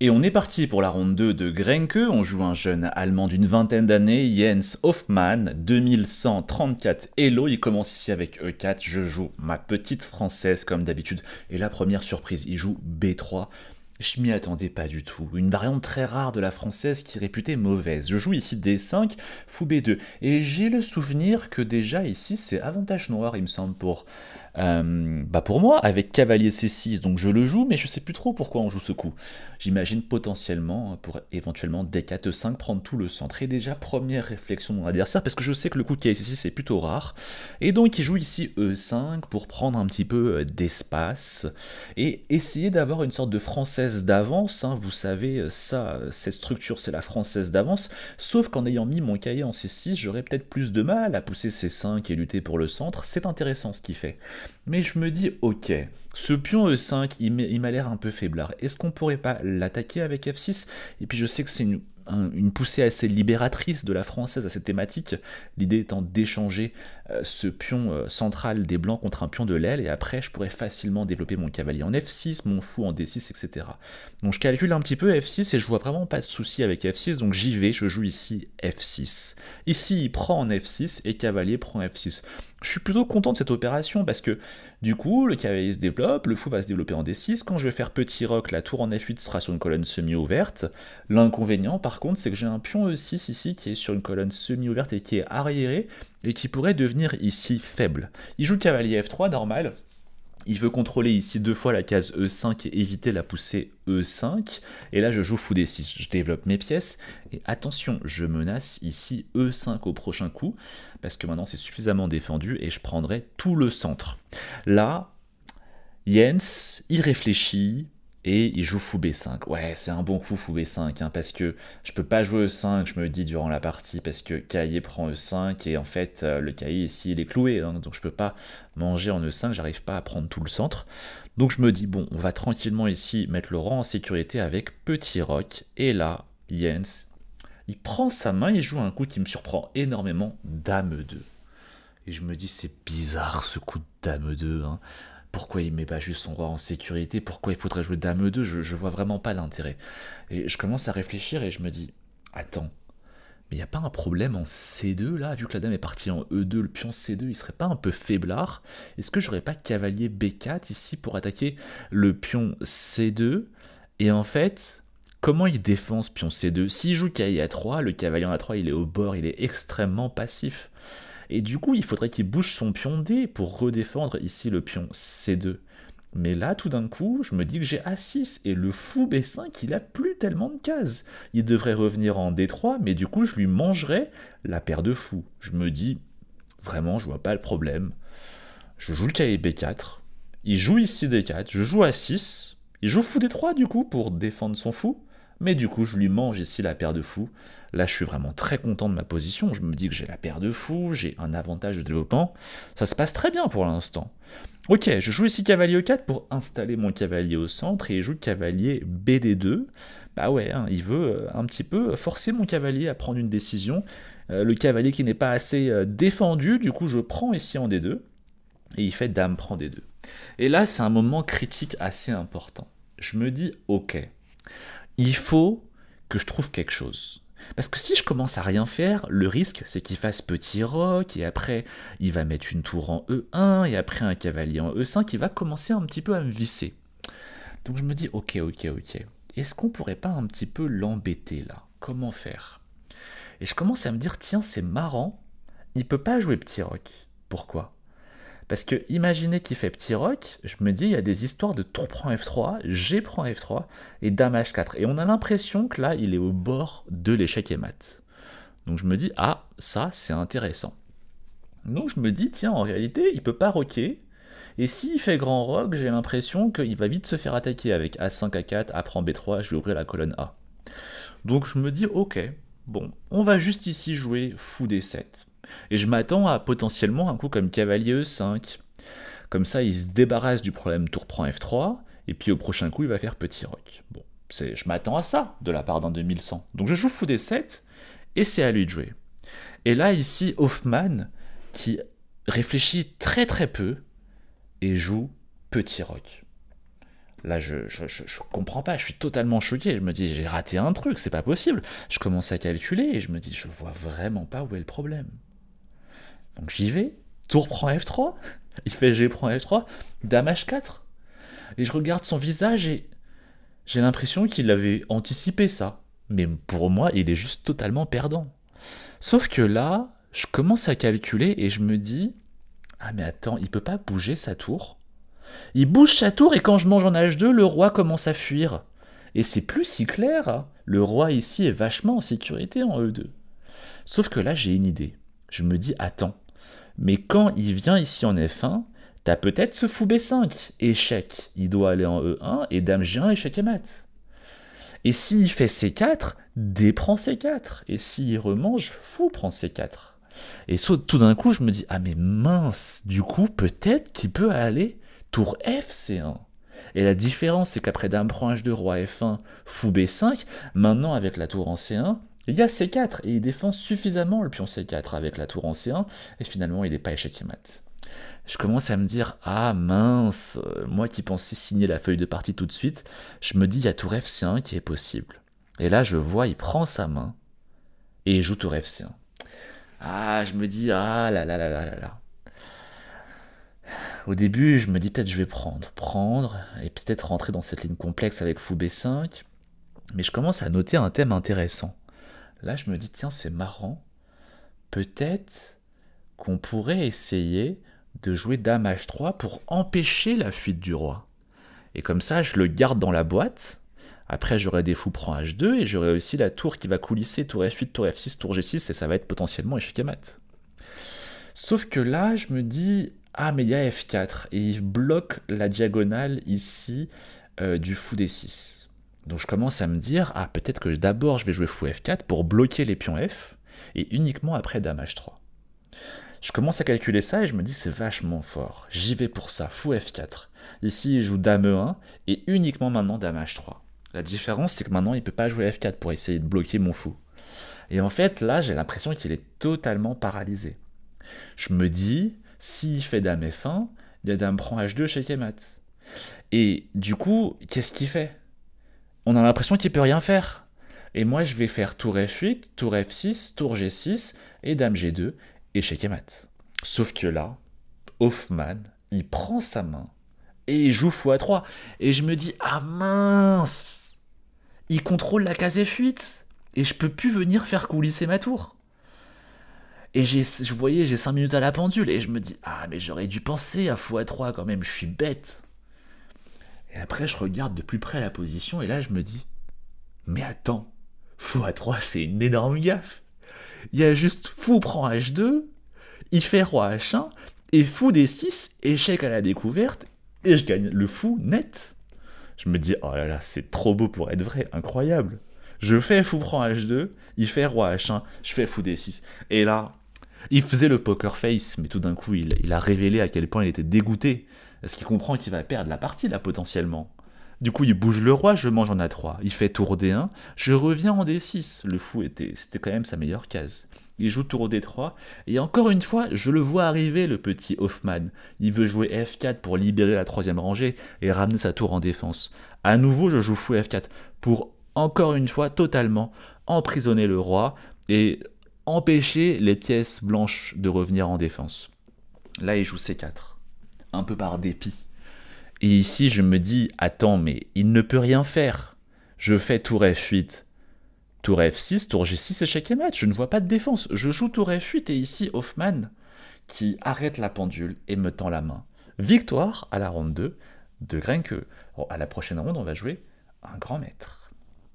Et on est parti pour la ronde 2 de Grenke, on joue un jeune allemand d'une vingtaine d'années, Jens Hoffmann, 2134 Hello, il commence ici avec E4, je joue ma petite française comme d'habitude, et la première surprise, il joue B3, je m'y attendais pas du tout. Une variante très rare de la française qui est réputée mauvaise. Je joue ici D5, fou B2. Et j'ai le souvenir que déjà ici c'est avantage noir, il me semble, pour euh, bah pour moi, avec cavalier c6, donc je le joue, mais je sais plus trop pourquoi on joue ce coup. J'imagine potentiellement hein, pour éventuellement d4, e5, prendre tout le centre. Et déjà, première réflexion de mon adversaire, parce que je sais que le coup de cavalier c6 est plutôt rare. Et donc, il joue ici e5 pour prendre un petit peu euh, d'espace et essayer d'avoir une sorte de française d'avance. Hein. Vous savez, euh, ça, cette structure, c'est la française d'avance. Sauf qu'en ayant mis mon cahier en c6, j'aurais peut-être plus de mal à pousser c5 et lutter pour le centre. C'est intéressant ce qu'il fait. Mais je me dis, ok, ce pion E5, il m'a l'air un peu faiblard. Est-ce qu'on pourrait pas l'attaquer avec F6 Et puis je sais que c'est une, une poussée assez libératrice de la française à cette thématique, l'idée étant d'échanger euh, ce pion euh, central des blancs contre un pion de l'aile, et après je pourrais facilement développer mon cavalier en f6, mon fou en d6, etc. Donc je calcule un petit peu f6 et je vois vraiment pas de souci avec f6, donc j'y vais, je joue ici f6. Ici il prend en f6 et cavalier prend f6. Je suis plutôt content de cette opération parce que du coup le cavalier se développe, le fou va se développer en d6, quand je vais faire petit roc, la tour en f8 sera sur une colonne semi-ouverte. L'inconvénient par contre c'est que j'ai un pion e6 ici qui est sur une colonne semi-ouverte et qui est arriéré et qui pourrait devenir ici faible. Il joue cavalier F3, normal. Il veut contrôler ici deux fois la case E5 et éviter la poussée E5. Et là, je joue fou D6, je développe mes pièces. Et attention, je menace ici E5 au prochain coup, parce que maintenant c'est suffisamment défendu et je prendrai tout le centre. Là, Jens, il réfléchit, et il joue fou b5. Ouais, c'est un bon coup fou b5, hein, parce que je peux pas jouer e5, je me dis durant la partie, parce que cahier prend e5, et en fait, euh, le cahier ici, il est cloué, hein, donc je peux pas manger en e5, j'arrive pas à prendre tout le centre. Donc je me dis, bon, on va tranquillement ici mettre le rang en sécurité avec petit Rock. et là, Jens, il prend sa main, il joue un coup qui me surprend énormément, dame 2. Et je me dis, c'est bizarre ce coup de dame 2, hein. Pourquoi il met pas juste son roi en sécurité Pourquoi il faudrait jouer Dame E2 je, vois vraiment pas l'intérêt. Et je commence à réfléchir et je me dis Attends, mais il n'y a pas un problème en C2 là Vu que la dame est partie en E2, le pion C2, il serait pas un peu faiblard Est-ce que j'aurais pas cavalier B4 ici pour attaquer le pion C2 Et en fait, comment il défend ce pion C2 S'il joue kia a 3, le cavalier en A3, il est au bord, il est extrêmement passif. Et du coup, il faudrait qu'il bouge son pion D pour redéfendre ici le pion C2. Mais là, tout d'un coup, je me dis que j'ai A6 et le fou B5, il a plus tellement de cases. Il devrait revenir en D3, mais du coup, je lui mangerai la paire de fous. Je me dis, vraiment, je vois pas le problème. Je joue le cahier B4. Il joue ici D4, je joue A6. Il joue fou D3 du coup pour défendre son fou. Mais du coup, je lui mange ici la paire de fous. Là, je suis vraiment très content de ma position. Je me dis que j'ai la paire de fous, j'ai un avantage de développement. Ça se passe très bien pour l'instant. Ok, je joue ici cavalier E4 pour installer mon cavalier au centre et il joue cavalier BD2. Bah ouais, hein, il veut euh, un petit peu forcer mon cavalier à prendre une décision. Euh, le cavalier qui n'est pas assez euh, défendu, du coup, je prends ici en D2 et il fait dame prend D2. Et là, c'est un moment critique assez important. Je me dis, ok il faut que je trouve quelque chose. Parce que si je commence à rien faire, le risque c'est qu'il fasse petit roc, et après il va mettre une tour en E1, et après un cavalier en E5, il va commencer un petit peu à me visser. Donc je me dis, ok, ok, ok, est-ce qu'on pourrait pas un petit peu l'embêter là Comment faire Et je commence à me dire, tiens, c'est marrant, il peut pas jouer petit roc. Pourquoi parce que imaginez qu'il fait petit rock, je me dis, il y a des histoires de tour prend F3, G prend F3 et Dame H4. Et on a l'impression que là, il est au bord de l'échec et mat. Donc je me dis, ah, ça, c'est intéressant. Donc je me dis, tiens, en réalité, il peut pas rocker. Et s'il fait grand rock, j'ai l'impression qu'il va vite se faire attaquer avec A5, A4, A prend B3, je vais ouvrir la colonne A. Donc je me dis, ok, bon, on va juste ici jouer fou D7. Et je m'attends à potentiellement un coup comme cavalier E5. Comme ça, il se débarrasse du problème tour prend F3, et puis au prochain coup, il va faire petit roc. Bon, je m'attends à ça de la part d'un 2100. Donc je joue fou des 7, et c'est à lui de jouer. Et là, ici, Hoffman, qui réfléchit très très peu, et joue petit roc. Là, je, je, comprends pas, je suis totalement choqué. Je me dis, j'ai raté un truc, c'est pas possible. Je commence à calculer et je me dis, je vois vraiment pas où est le problème. Donc j'y vais, tour prend F3, il fait G prend F3, dame H4. Et je regarde son visage et j'ai l'impression qu'il avait anticipé ça. Mais pour moi, il est juste totalement perdant. Sauf que là, je commence à calculer et je me dis Ah, mais attends, il peut pas bouger sa tour. Il bouge sa tour et quand je mange en H2, le roi commence à fuir. Et c'est plus si clair. Hein. Le roi ici est vachement en sécurité en E2. Sauf que là, j'ai une idée. Je me dis Attends, mais quand il vient ici en F1, t'as peut-être ce fou B5, échec, il doit aller en E1, et dame G1, échec et mat. Et s'il fait C4, D prend C4, et s'il remange, fou prend C4. Et tout d'un coup, je me dis, ah mais mince, du coup, peut-être qu'il peut aller tour F, C1. Et la différence, c'est qu'après dame prend H2, roi F1, fou B5, maintenant avec la tour en C1, il y a C4 et il défend suffisamment le pion C4 avec la tour en C1 et finalement il n'est pas échec et mat. Je commence à me dire ah mince, euh, moi qui pensais signer la feuille de partie tout de suite, je me dis il y a tour fc 1 qui est possible. Et là je vois il prend sa main et il joue tour fc 1 Ah je me dis ah là là là là là là. Au début, je me dis peut-être je vais prendre, prendre, et peut-être rentrer dans cette ligne complexe avec fou B5. Mais je commence à noter un thème intéressant. Là, je me dis, tiens, c'est marrant. Peut-être qu'on pourrait essayer de jouer Dame H3 pour empêcher la fuite du roi. Et comme ça, je le garde dans la boîte. Après, j'aurai des fous prend H2 et j'aurai aussi la tour qui va coulisser tour F8, tour F6, tour G6 et ça va être potentiellement échec et mat. Sauf que là, je me dis, ah mais il y a F4 et il bloque la diagonale ici euh, du fou des 6 donc je commence à me dire, ah peut-être que d'abord je vais jouer fou f4 pour bloquer les pions f, et uniquement après dame h3. Je commence à calculer ça et je me dis c'est vachement fort, j'y vais pour ça, fou f4. Ici il joue dame e1 et uniquement maintenant dame h3. La différence c'est que maintenant il ne peut pas jouer f4 pour essayer de bloquer mon fou. Et en fait là j'ai l'impression qu'il est totalement paralysé. Je me dis, s'il fait dame f1, a dame prend h2 chez Kemat. Et du coup, qu'est-ce qu'il fait on a l'impression qu'il peut rien faire. Et moi, je vais faire tour F8, tour F6, tour G6 et dame G2, échec et mat. Sauf que là, Hoffman, il prend sa main et il joue x3. Et je me dis, ah mince Il contrôle la case F8 et je peux plus venir faire coulisser ma tour. Et je voyais, j'ai 5 minutes à la pendule et je me dis, ah mais j'aurais dû penser à fou x3 quand même, je suis bête. Et après, je regarde de plus près la position et là, je me dis Mais attends, fou à 3, c'est une énorme gaffe. Il y a juste fou prend H2, il fait roi H1, et fou d 6, échec à la découverte, et je gagne le fou net. Je me dis Oh là là, c'est trop beau pour être vrai, incroyable. Je fais fou prend H2, il fait roi H1, je fais fou D6. Et là, il faisait le poker face, mais tout d'un coup, il, a révélé à quel point il était dégoûté. Parce qu'il comprend qu'il va perdre la partie, là, potentiellement. Du coup, il bouge le roi, je mange en A3. Il fait tour D1, je reviens en D6. Le fou était, c'était quand même sa meilleure case. Il joue tour D3, et encore une fois, je le vois arriver, le petit Hoffman. Il veut jouer F4 pour libérer la troisième rangée et ramener sa tour en défense. À nouveau, je joue fou F4 pour, encore une fois, totalement emprisonner le roi et empêcher les pièces blanches de revenir en défense. Là, il joue C4, un peu par dépit. Et ici, je me dis, attends, mais il ne peut rien faire. Je fais tour F8, tour F6, tour G6, échec et match Je ne vois pas de défense. Je joue tour F8 et ici, Hoffman qui arrête la pendule et me tend la main. Victoire à la ronde 2 de Grenke. à la prochaine ronde, on va jouer un grand maître.